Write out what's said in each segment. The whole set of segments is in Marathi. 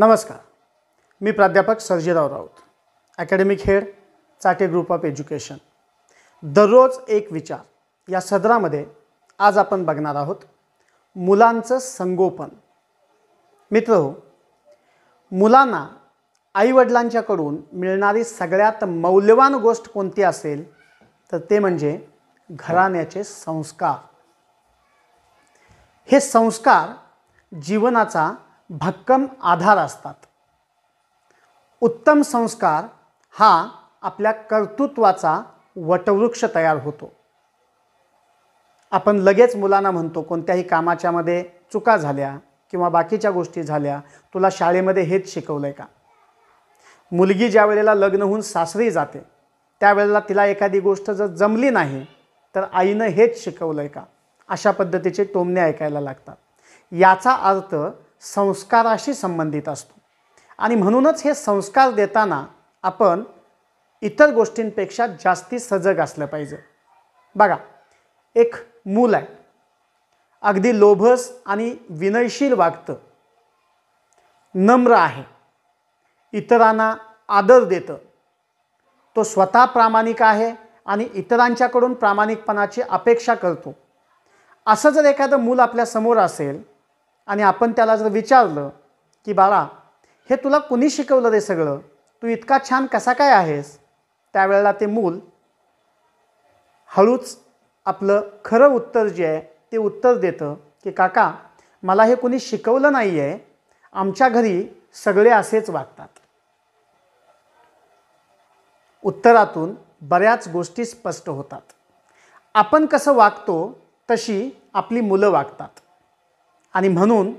नमस्कार मी प्राध्यापक Sarjerao Raut academic head Chate group of education दररोज एक विचार या सदरामध्ये आज आपण बघणार आहोत मुलांचं संगोपन मित्र हो मुलांना आईवडिलांच्याकडून मिळणारी सगळ्यात मौल्यवान गोष्ट कोणती असेल तर ते म्हणजे घराण्याचे संस्कार हे संस्कार जीवनाचा भक्कम आधार असतात उत्तम संस्कार हा आपल्या कर्तृत्वाचा वटवृक्ष तयार होतो आपण लगेच मुलांना म्हणतो कोणत्याही कामाच्यामध्ये चुका झाल्या किंवा बाकीच्या गोष्टी झाल्या तुला शाळेमध्ये हेच शिकवलं आहे का मुलगी ज्या वेळेला लग्न होऊन सासरी जाते त्यावेळेला तिला एखादी गोष्ट जर जमली नाही तर आईनं हेच शिकवलं आहे का अशा पद्धतीचे टोमणे ऐकायला लागतात याचा अर्थ संस्काराशी संबंधित असतो आणि म्हणूनच हे संस्कार देताना आपण इतर गोष्टींपेक्षा जास्ती सजग असलं पाहिजे बघा एक मूल आहे अगदी लोभस आणि विनयशील वागतं नम्र आहे इतरांना आदर देतं तो स्वतः प्रामाणिक आहे आणि इतरांच्याकडून प्रामाणिकपणाची अपेक्षा करतो असं जर एखादं मूल आपल्यासमोर असेल आणि आपण त्याला जर विचारलं की बाळा हे तुला कुणी शिकवलं रे सगळं तू इतका छान कसा काय आहेस त्यावेळेला ते मूल हळूच आपलं खरं उत्तर जे आहे ते उत्तर देतं की काका मला हे कुणी शिकवलं नाही आहे आमच्या घरी सगळे असेच वागतात उत्तरातून बऱ्याच गोष्टी स्पष्ट होतात आपण कसं वागतो तशी आपली मुलं वागतात आणि म्हणून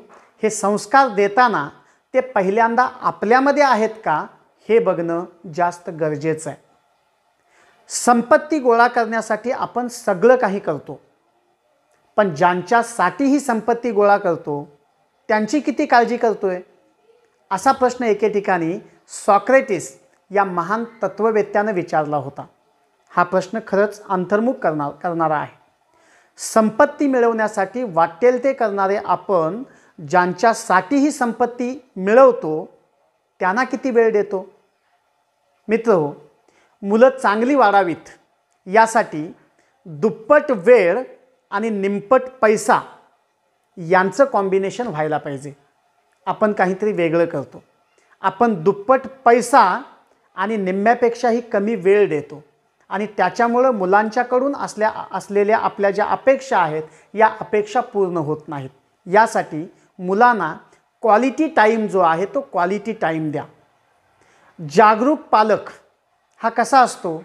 हे संस्कार देताना ते पहिल्यांदा आपल्यामध्ये आहेत का हे बघणं जास्त गरजेचं आहे संपत्ती गोळा करण्यासाठी आपण सगळं काही करतो पण ज्यांच्यासाठी ही संपत्ती गोळा करतो त्यांची किती काळजी करतोय असा प्रश्न एके ठिकाणी सॉक्रेटिस या महान तत्ववेत्यानं विचारला होता हा प्रश्न खरंच अंतर्मुख करणार करणारा आहे संपत्ती मिळवण्यासाठी वाटेल ते करणारे आपण ज्यांच्यासाठी ही संपत्ती मिळवतो त्यांना किती वेळ देतो मित्र हो मुलं चांगली वाढावीत यासाठी दुप्पट वेळ आणि निम्पट पैसा यांचं कॉम्बिनेशन व्हायला पाहिजे आपण काहीतरी वेगळं करतो आपण दुप्पट पैसा आणि निम्म्यापेक्षाही कमी वेळ देतो आणि त्याच्यामुळं मुलांच्याकडून असल्या असलेल्या आपल्या ज्या अपेक्षा आहेत या अपेक्षा पूर्ण होत नाहीत यासाठी मुलांना क्वालिटी टाईम जो आहे तो क्वालिटी टाईम द्या जागरूक पालक हा कसा असतो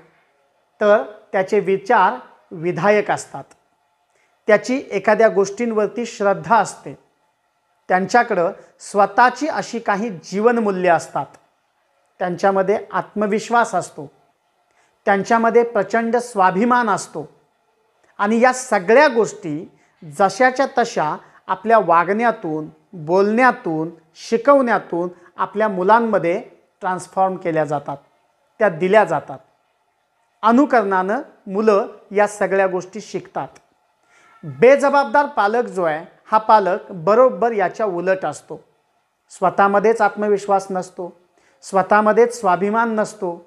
तर त्याचे विचार विधायक असतात त्याची एखाद्या गोष्टींवरती श्रद्धा असते त्यांच्याकडं स्वतःची अशी काही जीवनमूल्य असतात त्यांच्यामध्ये आत्मविश्वास असतो त्यांच्यामध्ये प्रचंड स्वाभिमान असतो आणि या सगळ्या गोष्टी जशाच्या तशा आपल्या वागण्यातून बोलण्यातून शिकवण्यातून आपल्या मुलांमध्ये ट्रान्सफॉर्म केल्या जातात त्या दिल्या जातात अनुकरणानं मुलं या सगळ्या गोष्टी शिकतात बेजबाबदार पालक जो आहे हा पालक बरोबर याच्या उलट असतो स्वतःमध्येच आत्मविश्वास नसतो स्वतःमध्येच स्वाभिमान नसतो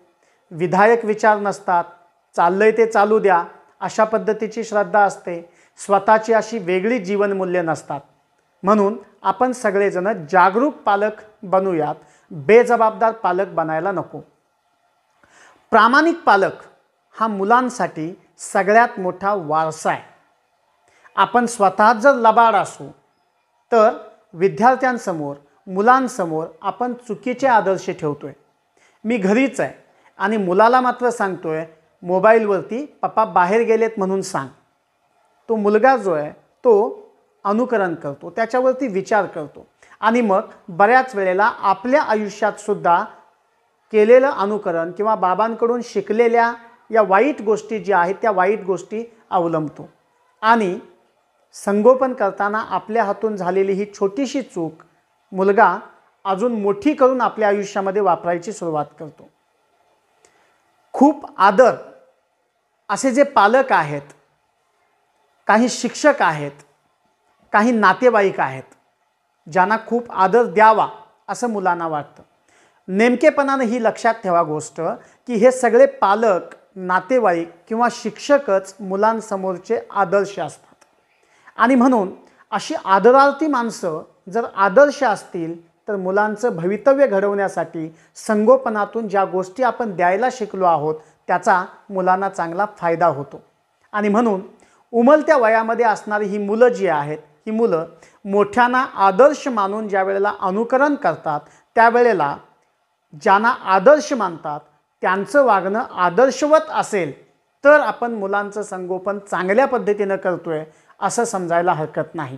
विधायक विचार नसतात चाललंय ते चालू द्या अशा पद्धतीची श्रद्धा असते स्वतःची अशी वेगळी जीवनमूल्य नसतात म्हणून आपण सगळेजण जागरूक पालक बनूयात बेजबाबदार पालक बनायला नको प्रामाणिक पालक हा मुलांसाठी सगळ्यात मोठा वारसा आहे आपण स्वतः जर लबाड असू तर विद्यार्थ्यांसमोर मुलांसमोर आपण चुकीचे आदर्श ठेवतो आहे मी घरीच आहे आणि मुलाला मात्र सांगतो आहे मोबाईलवरती पप्पा बाहेर गेलेत म्हणून सांग तो मुलगा जो आहे तो अनुकरण करतो त्याच्यावरती विचार करतो आणि मग बऱ्याच वेळेला आपल्या आयुष्यात सुद्धा केलेलं अनुकरण किंवा बाबांकडून शिकलेल्या या वाईट गोष्टी ज्या आहेत त्या वाईट गोष्टी अवलंबतो आणि संगोपन करताना आपल्या हातून झालेली ही छोटीशी चूक मुलगा अजून मोठी करून आपल्या आयुष्यामध्ये वापरायची सुरुवात करतो खूप आदर असे जे पालक आहेत काही शिक्षक आहेत काही नातेवाईक आहेत ज्यांना खूप आदर द्यावा असं मुलांना वाटतं नेमकेपणानं ही लक्षात ठेवा गोष्ट की हे सगळे पालक नातेवाईक किंवा शिक्षकच मुलांसमोरचे आदर्श असतात आणि म्हणून अशी आदरार्थी माणसं जर आदर्श असतील तर मुलांचं भवितव्य घडवण्यासाठी संगोपनातून ज्या गोष्टी आपण द्यायला शिकलो आहोत त्याचा मुलांना चांगला फायदा होतो आणि म्हणून उमलत्या वयामध्ये असणारी ही मुलं जी आहेत ही मुलं मोठ्यांना आदर्श मानून ज्या वेळेला अनुकरण करतात त्यावेळेला ज्यांना आदर्श मानतात त्यांचं वागणं आदर्शवत असेल तर आपण मुलांचं संगोपन चांगल्या पद्धतीनं करतोय असं समजायला हरकत नाही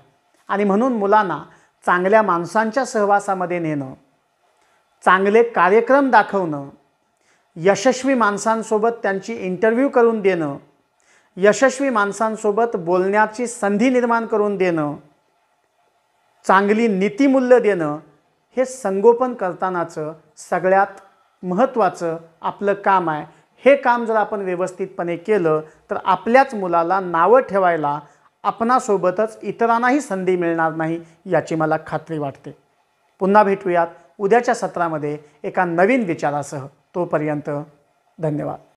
आणि म्हणून मुलांना चांगल्या माणसांच्या सहवासामध्ये नेणं चांगले कार्यक्रम दाखवणं यशस्वी माणसांसोबत त्यांची इंटरव्ह्यू करून देणं यशस्वी माणसांसोबत बोलण्याची संधी निर्माण करून देणं चांगली नीतीमूल्य देणं हे संगोपन करतानाचं सगळ्यात महत्त्वाचं आपलं काम आहे हे काम जर आपण व्यवस्थितपणे केलं तर आपल्याच मुलाला नावं ठेवायला आपणासोबतच इतरांनाही संधी मिळणार नाही याची मला खात्री वाटते पुन्हा भेटूयात उद्याच्या सत्रामध्ये एका नवीन विचारासह तोपर्यंत धन्यवाद